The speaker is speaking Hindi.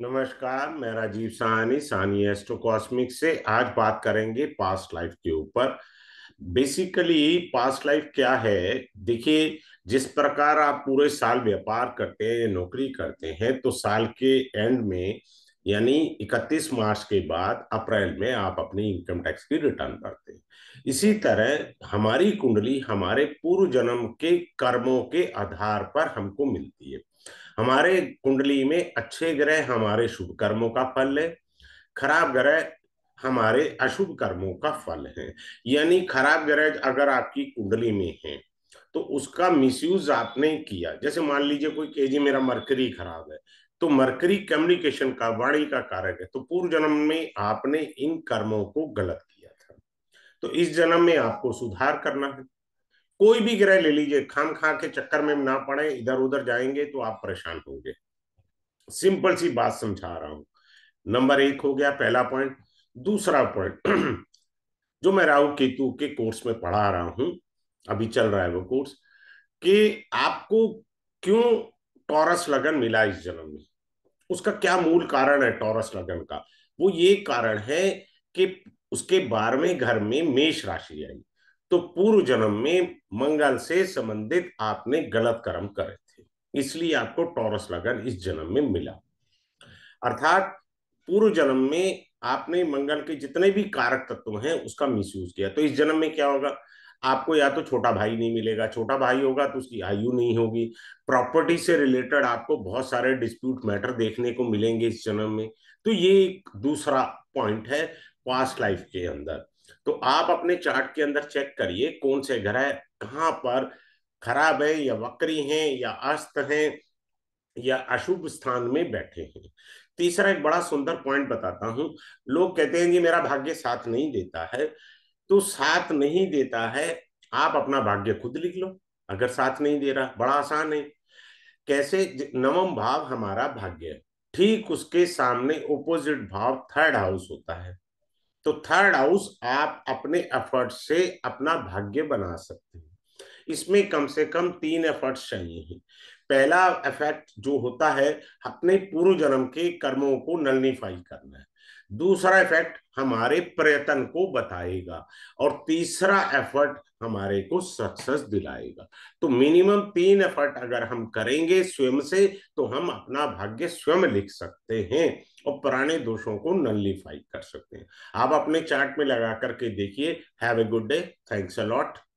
नमस्कार मैं राजीव सहानी सहानी एस्ट्रो कॉस्मिक से आज बात करेंगे पास्ट लाइफ के ऊपर बेसिकली पास्ट लाइफ क्या है देखिए जिस प्रकार आप पूरे साल व्यापार करते हैं नौकरी करते हैं तो साल के एंड में यानी 31 मार्च के बाद अप्रैल में आप अपनी इनकम टैक्स की रिटर्न भरते हैं इसी तरह हमारी कुंडली हमारे पूर्व जन्म के कर्मों के आधार पर हमको मिलती है हमारे कुंडली में अच्छे ग्रह हमारे शुभ कर्मों का फल है खराब ग्रह हमारे अशुभ कर्मों का फल है यानी खराब ग्रह अगर आपकी कुंडली में है तो उसका मिसयूज आपने किया जैसे मान लीजिए कोई केजी मेरा मरकरी खराब है तो मरकरी कम्युनिकेशन का वाणी का कारक है तो पूर्व जन्म में आपने इन कर्मों को गलत किया था तो इस जन्म में आपको सुधार करना है कोई भी ग्रह ले लीजिए खाम खा के चक्कर में ना पड़े इधर उधर जाएंगे तो आप परेशान होंगे सिंपल सी बात समझा रहा हूं नंबर एक हो गया पहला पॉइंट दूसरा पॉइंट जो मैं राहु केतु के कोर्स में पढ़ा रहा हूं अभी चल रहा है वो कोर्स कि आपको क्यों टॉरस लगन मिला इस जन्म में उसका क्या मूल कारण है टॉरस लगन का वो ये कारण है कि उसके बारहवें घर में मेष राशि आई तो पूर्व जन्म में मंगल से संबंधित आपने गलत कर्म करे थे इसलिए आपको टॉरस लगन इस जन्म में मिला अर्थात पूर्व जन्म में आपने मंगल के जितने भी कारक तत्व हैं उसका मिसयूज किया तो इस जन्म में क्या होगा आपको या तो छोटा भाई नहीं मिलेगा छोटा भाई होगा तो उसकी आयु नहीं होगी प्रॉपर्टी से रिलेटेड आपको बहुत सारे डिस्प्यूट मैटर देखने को मिलेंगे इस जन्म में तो ये एक दूसरा पॉइंट है पास्ट लाइफ के अंदर तो आप अपने चार्ट के अंदर चेक करिए कौन से ग्रह कहाँ पर खराब है या वक्री हैं या अस्त हैं या अशुभ स्थान में बैठे हैं तीसरा एक बड़ा सुंदर पॉइंट बताता हूं लोग कहते हैं जी मेरा भाग्य साथ नहीं देता है तो साथ नहीं देता है आप अपना भाग्य खुद लिख लो अगर साथ नहीं दे रहा बड़ा आसान है कैसे नवम भाव हमारा भाग्य ठीक उसके सामने ओपोजिट भाव थर्ड हाउस होता है तो थर्ड हाउस आप अपने एफर्ट से अपना भाग्य बना सकते हैं इसमें कम से कम तीन एफर्ट्स चाहिए हैं पहला इफेक्ट जो होता है अपने पूर्व जन्म के कर्मों को नलनीफाई करना है दूसरा इफेक्ट हमारे प्रयत्न को बताएगा और तीसरा एफर्ट हमारे को सक्सेस दिलाएगा तो मिनिमम तीन एफर्ट अगर हम करेंगे स्वयं से तो हम अपना भाग्य स्वयं लिख सकते हैं और पुराने दोषों को नलिफाई कर सकते हैं आप अपने चार्ट में लगा करके देखिए have a good day thanks a lot